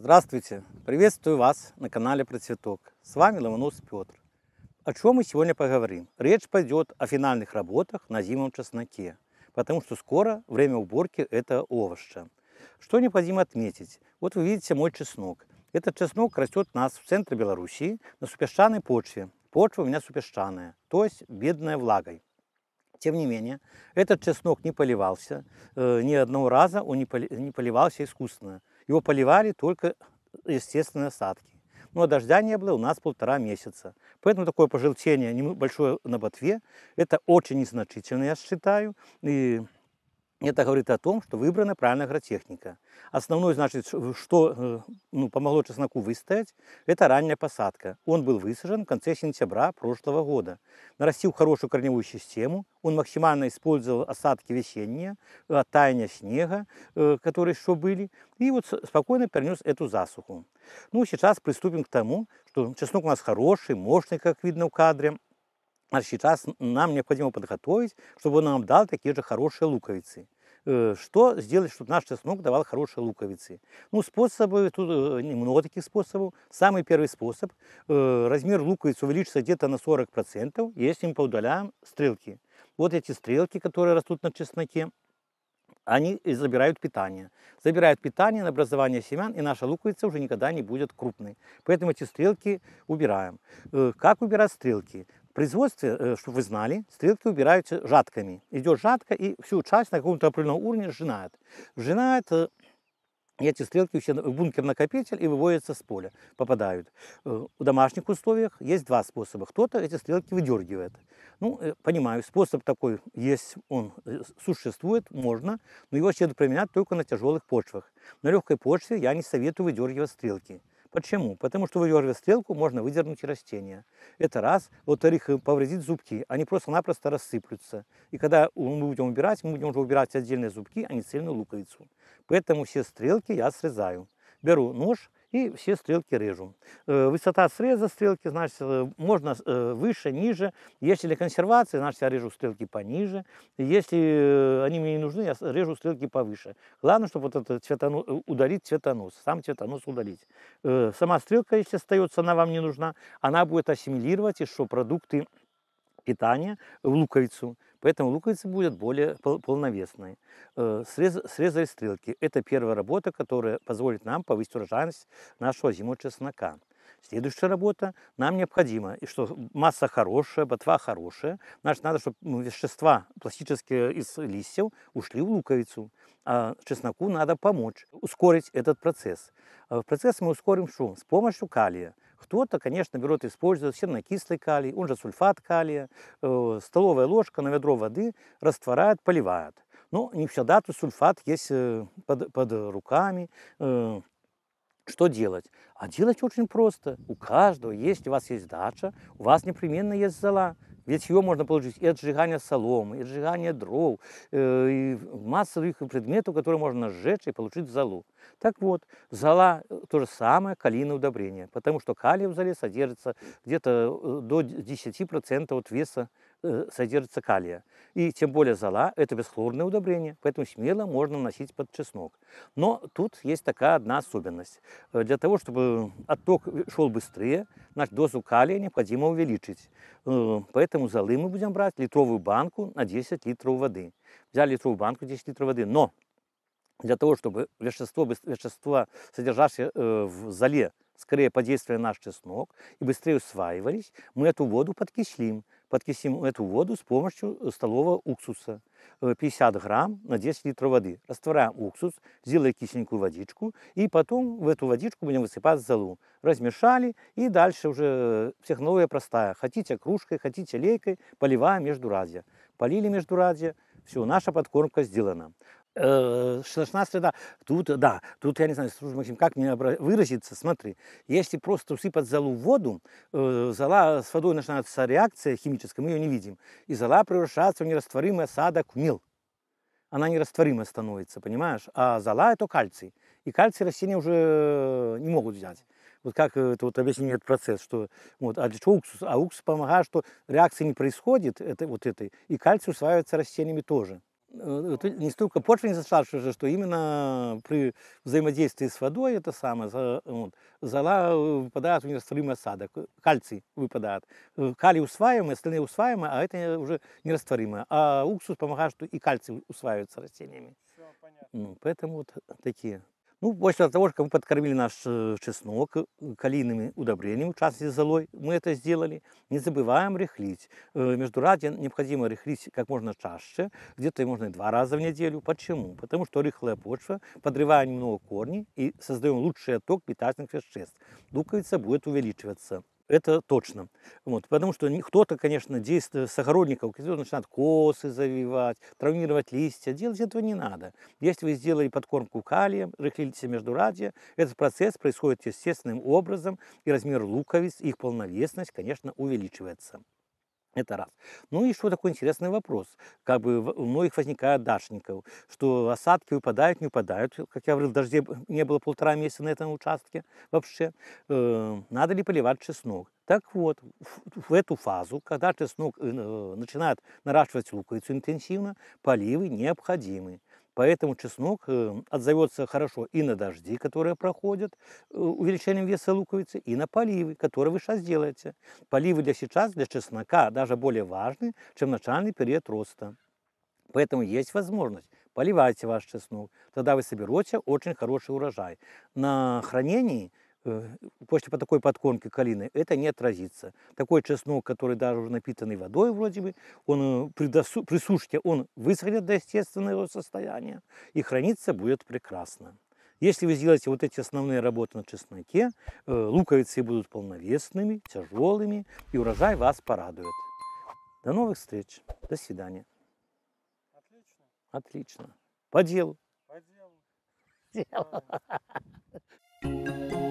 Здравствуйте! Приветствую вас на канале Процветок. С вами Ломонос Петр. О чем мы сегодня поговорим? Речь пойдет о финальных работах на зимнем чесноке, потому что скоро время уборки этого овоща. Что необходимо отметить? Вот вы видите мой чеснок. Этот чеснок растет у нас в центре Беларуси на супесчаной почве. Почва у меня супесчаная, то есть бедная влагой. Тем не менее, этот чеснок не поливался, э, ни одного раза он не поливался искусственно. Его поливали только естественные осадки. Но ну, а дождя не было у нас полтора месяца. Поэтому такое пожелтение небольшое на ботве, это очень незначительно, я считаю. И это говорит о том, что выбрана правильная агротехника. Основное, значит, что э, ну, помогло чесноку выстоять, это ранняя посадка. Он был высажен в конце сентября прошлого года. Нарастил хорошую корневую систему, он максимально использовал осадки весенние, э, таяния снега, э, которые еще были, и вот спокойно перенес эту засуху. Ну, сейчас приступим к тому, что чеснок у нас хороший, мощный, как видно в кадре, а сейчас нам необходимо подготовить, чтобы он нам дал такие же хорошие луковицы. Э, что сделать, чтобы наш чеснок давал хорошие луковицы? Ну, способы, тут э, немного таких способов. Самый первый способ, э, размер луковиц увеличится где-то на 40%, если мы поудаляем стрелки. Вот эти стрелки, которые растут на чесноке, они забирают питание. Забирают питание на образование семян, и наша луковица уже никогда не будет крупной. Поэтому эти стрелки убираем. Как убирать стрелки? производстве, э, чтобы вы знали, стрелки убираются жатками. Идет жатка, и всю часть на каком-то определенном уровне сжинает. Сжинает, э, и эти стрелки все в бункер-накопитель и выводятся с поля, попадают. Э, в домашних условиях есть два способа. Кто-то эти стрелки выдергивает. Ну, понимаю, способ такой есть, он существует, можно, но его следует применять только на тяжелых почвах. На легкой почве я не советую выдергивать стрелки. Почему? Потому что выдергивая стрелку, можно выдернуть и растение. Это раз. Во-вторых, э, повредит зубки. Они просто-напросто рассыплются. И когда мы будем убирать, мы будем уже убирать отдельные зубки, а не цельную луковицу. Поэтому все стрелки я срезаю. Беру нож, и все стрелки режу. Э, высота среза стрелки, значит, э, можно э, выше, ниже. Если для консервации, значит, я режу стрелки пониже. Если они мне не нужны, я режу стрелки повыше. Главное, чтобы вот это цветонос, удалить цветонос, сам цветонос удалить. Сама стрелка, если остается, она вам не нужна, она будет ассимилировать еще продукты питания в луковицу, поэтому луковицы будут более э, Срез Срезали стрелки. Это первая работа, которая позволит нам повысить урожайность нашего зимнего чеснока. Следующая работа нам необходима, и что масса хорошая, ботва хорошая, значит, надо, чтобы вещества пластические из листьев ушли в луковицу, а чесноку надо помочь, ускорить этот процесс. Э, процесс мы ускорим что? С помощью калия. Кто-то, конечно, берет использует сернокислый калий, он же сульфат калия, э, столовая ложка на ведро воды растворяет, поливает. Но не всегда тут сульфат есть э, под, под руками, э, что делать? А делать очень просто. У каждого, если у вас есть дача, у вас непременно есть зала. Ведь его можно получить и от сжигания соломы, и от сжигания дров, э, и других предметов, которые можно сжечь и получить золу. Так вот, зола э, то же самое калийное удобрение, потому что калий в золе содержится где-то э, до 10% от веса содержится калия. И тем более зола – это бесхлорное удобрение, поэтому смело можно носить под чеснок. Но тут есть такая одна особенность. Для того, чтобы отток шел быстрее, значит, дозу калия необходимо увеличить. Э, поэтому золы мы будем брать литровую банку на 10 литров воды. Взяли литровую банку 10 литров воды, но для того, чтобы вещество, вещество содержащее э, в золе, скорее подействовали на наш чеснок и быстрее усваивались, мы эту воду подкислим подкисим эту воду с помощью э, столового уксуса. 50 э, грамм на 10 литров воды. Растворяем уксус, сделаем кисленькую водичку, и потом в эту водичку будем высыпать золу. Размешали, и дальше уже технология э, простая. Хотите кружкой, хотите лейкой, поливаем междуразья. Полили междуразья, все, наша подкормка сделана э, шерстная Тут, да, тут, я не знаю, слушай, Максим, как мне выразиться, смотри, если просто усыпать залу в воду, э, зала с водой начинается реакция химическая, мы ее не видим, и зала превращается в нерастворимый осадок мел. Она нерастворимая становится, понимаешь? А зала это кальций. И кальций растения уже не могут взять. Вот как это вот объяснение этот процесс, что вот, а для чего уксус? А уксус помогает, что реакции не происходит это, вот этой, и кальций усваивается растениями тоже. Э, не столько почвенница старше, что именно при взаимодействии с водой это самое, вот, зала э, выпадает у нерастворимый осадок, э, кальций выпадает. Калий усваиваемый, остальные усваиваемые, а это уже нерастворимое. А уксус помогает, что и кальций усваивается растениями. Все, Ну, поэтому вот такие ну, после того, как мы подкормили наш э, чеснок э, калийными удобрениями, в частности золой, мы это сделали. Не забываем рыхлить. Э, между радием необходимо рыхлить как можно чаще, где-то можно и два раза в неделю. Почему? Потому что рыхлая почва, подрывая немного корни и создаем лучший отток питательных веществ. Луковица будет увеличиваться это точно. Вот, потому что кто-то, конечно, действует с огородников, начинает косы завивать, травмировать листья. Делать этого не надо. Если вы сделали подкормку калием, рыхлите междурадия, этот процесс происходит естественным образом, и размер луковиц, их полновесность, конечно, увеличивается. Это раз. Ну и еще такой интересный вопрос? Как бы у многих возникает дашников, что осадки выпадают, не выпадают. Э, как я говорил, дождей не было полтора месяца на этом участке вообще. Э, надо ли поливать чеснок? Так вот, в эту фазу, когда чеснок э, начинает наращивать луковицу интенсивно, поливы необходимы. Поэтому чеснок эм, отзовется хорошо и на дожди, которые проходят э, увеличением веса луковицы, и на поливы, которые вы сейчас делаете. Поливы для сейчас, для чеснока, даже более важны, чем начальный период роста. Поэтому есть возможность. Поливайте ваш чеснок. Тогда вы соберете очень хороший урожай. На хранении – Э, почти по такой подкормке калины, это не отразится. Такой чеснок, который даже уже напитанный водой вроде бы, он э, при, досу, при сушке, он высохнет до естественного состояния и храниться будет прекрасно. Если вы сделаете вот эти основные работы на чесноке, э, луковицы будут полновесными, тяжелыми, и урожай вас порадует. До новых встреч. До свидания. Отлично. Отлично. По делу. По делу. Дело.